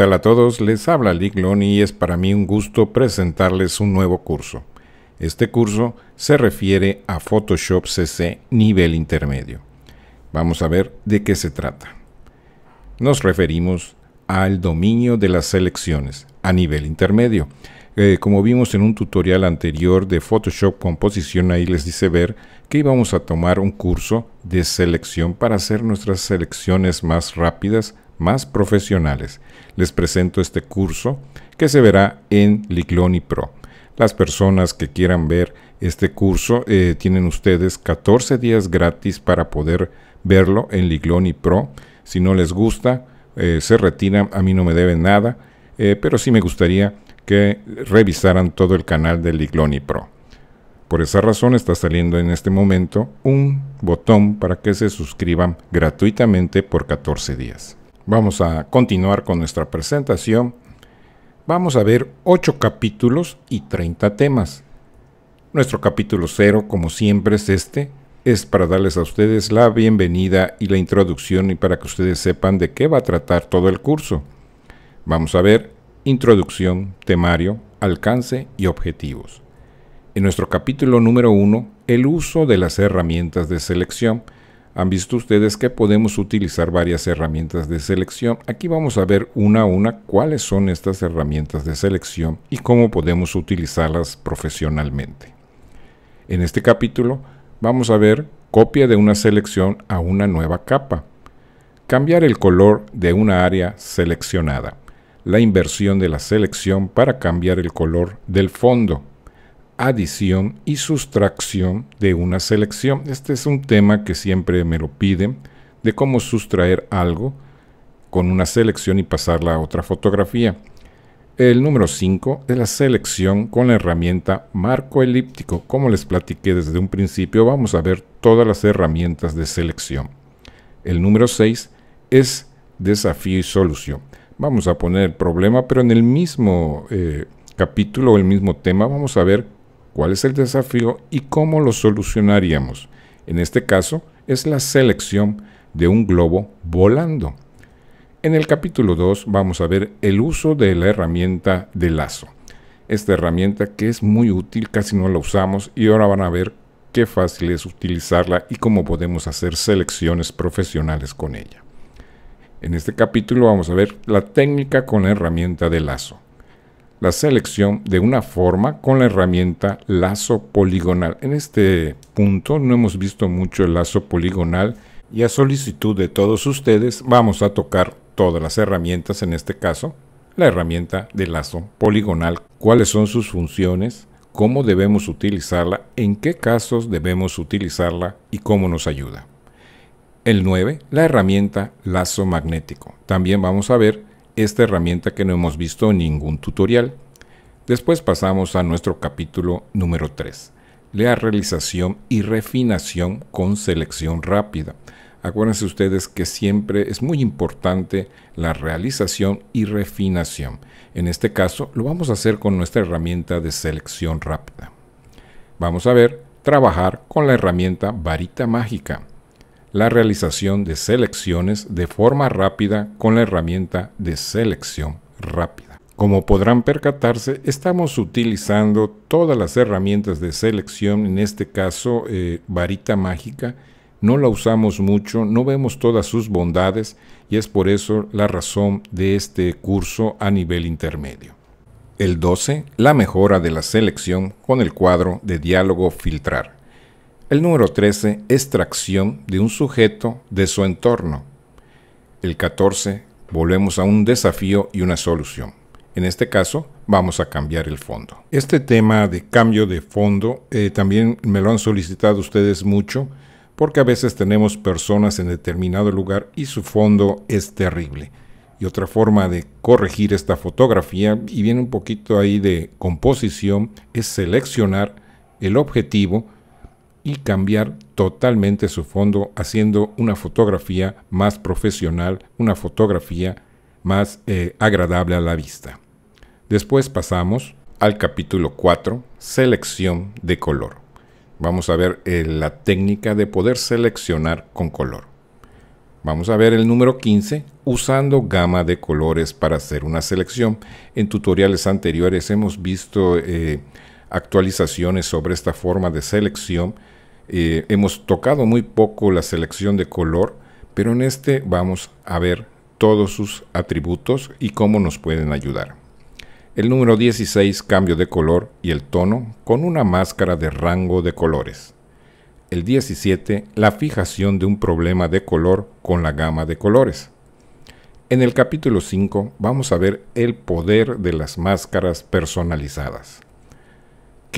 Hola a todos? Les habla Lick y es para mí un gusto presentarles un nuevo curso. Este curso se refiere a Photoshop CC nivel intermedio. Vamos a ver de qué se trata. Nos referimos al dominio de las selecciones a nivel intermedio. Eh, como vimos en un tutorial anterior de Photoshop Composición, ahí les dice ver que íbamos a tomar un curso de selección para hacer nuestras selecciones más rápidas, más profesionales. Les presento este curso que se verá en Ligloni Pro. Las personas que quieran ver este curso eh, tienen ustedes 14 días gratis para poder verlo en Ligloni Pro. Si no les gusta, eh, se retiran, a mí no me deben nada, eh, pero sí me gustaría que revisaran todo el canal de Ligloni Pro. Por esa razón está saliendo en este momento un botón para que se suscriban gratuitamente por 14 días. Vamos a continuar con nuestra presentación. Vamos a ver 8 capítulos y 30 temas. Nuestro capítulo 0, como siempre, es este. Es para darles a ustedes la bienvenida y la introducción y para que ustedes sepan de qué va a tratar todo el curso. Vamos a ver introducción, temario, alcance y objetivos. En nuestro capítulo número 1, el uso de las herramientas de selección han visto ustedes que podemos utilizar varias herramientas de selección. Aquí vamos a ver una a una cuáles son estas herramientas de selección y cómo podemos utilizarlas profesionalmente. En este capítulo vamos a ver copia de una selección a una nueva capa, cambiar el color de una área seleccionada, la inversión de la selección para cambiar el color del fondo adición y sustracción de una selección. Este es un tema que siempre me lo piden, de cómo sustraer algo con una selección y pasarla a otra fotografía. El número 5 de la selección con la herramienta marco elíptico. Como les platiqué desde un principio, vamos a ver todas las herramientas de selección. El número 6 es desafío y solución. Vamos a poner el problema, pero en el mismo eh, capítulo o el mismo tema vamos a ver cuál es el desafío y cómo lo solucionaríamos. En este caso es la selección de un globo volando. En el capítulo 2 vamos a ver el uso de la herramienta de lazo. Esta herramienta que es muy útil, casi no la usamos y ahora van a ver qué fácil es utilizarla y cómo podemos hacer selecciones profesionales con ella. En este capítulo vamos a ver la técnica con la herramienta de lazo la selección de una forma con la herramienta lazo poligonal. En este punto no hemos visto mucho el lazo poligonal y a solicitud de todos ustedes vamos a tocar todas las herramientas, en este caso la herramienta de lazo poligonal, cuáles son sus funciones, cómo debemos utilizarla, en qué casos debemos utilizarla y cómo nos ayuda. El 9, la herramienta lazo magnético. También vamos a ver esta herramienta que no hemos visto en ningún tutorial. Después pasamos a nuestro capítulo número 3, la realización y refinación con selección rápida. Acuérdense ustedes que siempre es muy importante la realización y refinación. En este caso lo vamos a hacer con nuestra herramienta de selección rápida. Vamos a ver trabajar con la herramienta varita mágica la realización de selecciones de forma rápida con la herramienta de selección rápida. Como podrán percatarse, estamos utilizando todas las herramientas de selección, en este caso eh, varita mágica, no la usamos mucho, no vemos todas sus bondades y es por eso la razón de este curso a nivel intermedio. El 12, la mejora de la selección con el cuadro de diálogo filtrar. El número 13 extracción de un sujeto de su entorno. El 14 volvemos a un desafío y una solución. En este caso, vamos a cambiar el fondo. Este tema de cambio de fondo eh, también me lo han solicitado ustedes mucho porque a veces tenemos personas en determinado lugar y su fondo es terrible. Y otra forma de corregir esta fotografía, y viene un poquito ahí de composición, es seleccionar el objetivo y cambiar totalmente su fondo haciendo una fotografía más profesional, una fotografía más eh, agradable a la vista. Después pasamos al capítulo 4, selección de color. Vamos a ver eh, la técnica de poder seleccionar con color. Vamos a ver el número 15, usando gama de colores para hacer una selección. En tutoriales anteriores hemos visto... Eh, actualizaciones sobre esta forma de selección. Eh, hemos tocado muy poco la selección de color, pero en este vamos a ver todos sus atributos y cómo nos pueden ayudar. El número 16, cambio de color y el tono con una máscara de rango de colores. El 17, la fijación de un problema de color con la gama de colores. En el capítulo 5 vamos a ver el poder de las máscaras personalizadas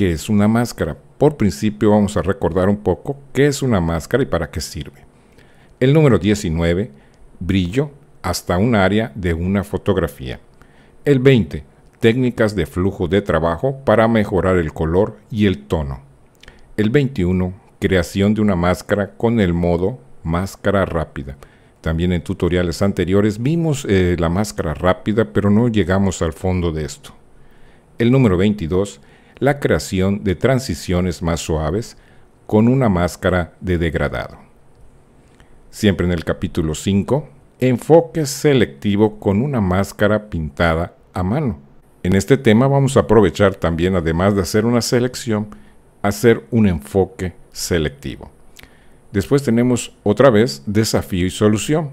es una máscara. Por principio vamos a recordar un poco qué es una máscara y para qué sirve. El número 19, brillo hasta un área de una fotografía. El 20, técnicas de flujo de trabajo para mejorar el color y el tono. El 21, creación de una máscara con el modo máscara rápida. También en tutoriales anteriores vimos eh, la máscara rápida, pero no llegamos al fondo de esto. El número 22, la creación de transiciones más suaves con una máscara de degradado. Siempre en el capítulo 5, enfoque selectivo con una máscara pintada a mano. En este tema vamos a aprovechar también, además de hacer una selección, hacer un enfoque selectivo. Después tenemos otra vez desafío y solución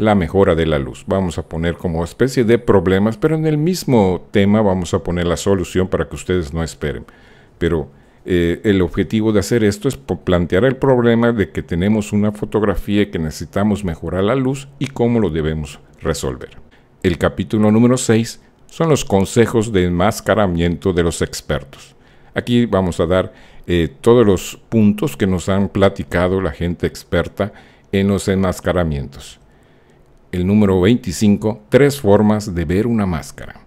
la mejora de la luz. Vamos a poner como especie de problemas, pero en el mismo tema vamos a poner la solución para que ustedes no esperen. Pero eh, el objetivo de hacer esto es plantear el problema de que tenemos una fotografía que necesitamos mejorar la luz y cómo lo debemos resolver. El capítulo número 6 son los consejos de enmascaramiento de los expertos. Aquí vamos a dar eh, todos los puntos que nos han platicado la gente experta en los enmascaramientos. El número 25, tres formas de ver una máscara.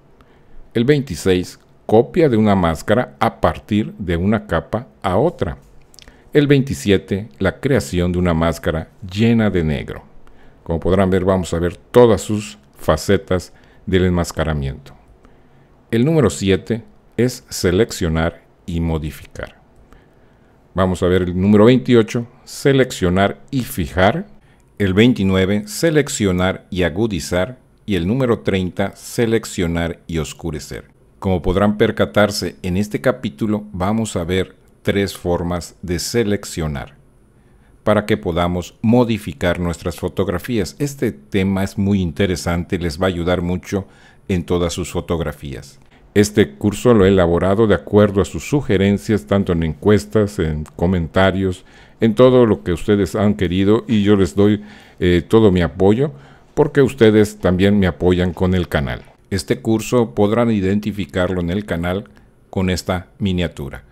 El 26, copia de una máscara a partir de una capa a otra. El 27, la creación de una máscara llena de negro. Como podrán ver, vamos a ver todas sus facetas del enmascaramiento. El número 7 es seleccionar y modificar. Vamos a ver el número 28, seleccionar y fijar el 29 seleccionar y agudizar y el número 30 seleccionar y oscurecer. Como podrán percatarse, en este capítulo vamos a ver tres formas de seleccionar para que podamos modificar nuestras fotografías. Este tema es muy interesante, les va a ayudar mucho en todas sus fotografías. Este curso lo he elaborado de acuerdo a sus sugerencias, tanto en encuestas, en comentarios, en todo lo que ustedes han querido y yo les doy eh, todo mi apoyo porque ustedes también me apoyan con el canal. Este curso podrán identificarlo en el canal con esta miniatura.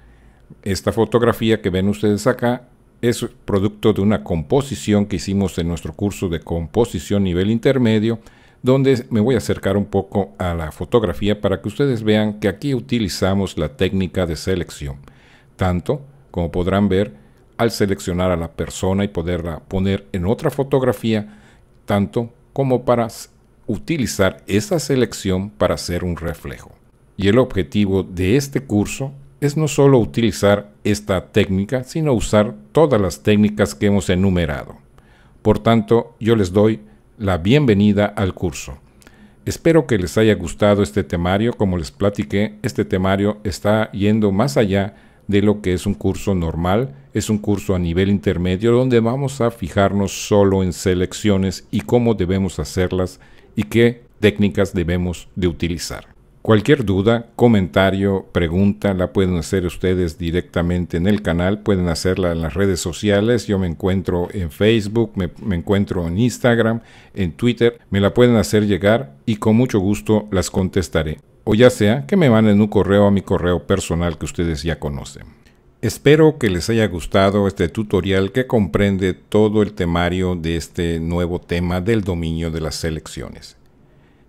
Esta fotografía que ven ustedes acá es producto de una composición que hicimos en nuestro curso de composición nivel intermedio donde me voy a acercar un poco a la fotografía para que ustedes vean que aquí utilizamos la técnica de selección, tanto como podrán ver al seleccionar a la persona y poderla poner en otra fotografía, tanto como para utilizar esa selección para hacer un reflejo. Y el objetivo de este curso es no solo utilizar esta técnica, sino usar todas las técnicas que hemos enumerado. Por tanto, yo les doy la bienvenida al curso. Espero que les haya gustado este temario. Como les platiqué, este temario está yendo más allá de lo que es un curso normal. Es un curso a nivel intermedio donde vamos a fijarnos solo en selecciones y cómo debemos hacerlas y qué técnicas debemos de utilizar. Cualquier duda, comentario, pregunta la pueden hacer ustedes directamente en el canal, pueden hacerla en las redes sociales. Yo me encuentro en Facebook, me, encuentro en Instagram, en Twitter. Me la pueden hacer llegar y con mucho gusto las contestaré. O ya sea que me manden un correo a mi correo personal que ustedes ya conocen. Espero que les haya gustado este tutorial que comprende todo el temario de este nuevo tema del dominio de las selecciones.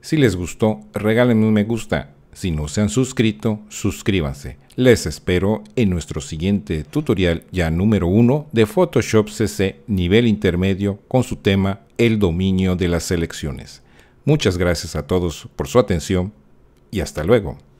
Si les gustó, regálenme un me gusta. Si no se han suscrito, suscríbanse. Les espero en nuestro siguiente tutorial, ya número 1, de Photoshop CC nivel intermedio con su tema El dominio de las selecciones. Muchas gracias a todos por su atención y hasta luego.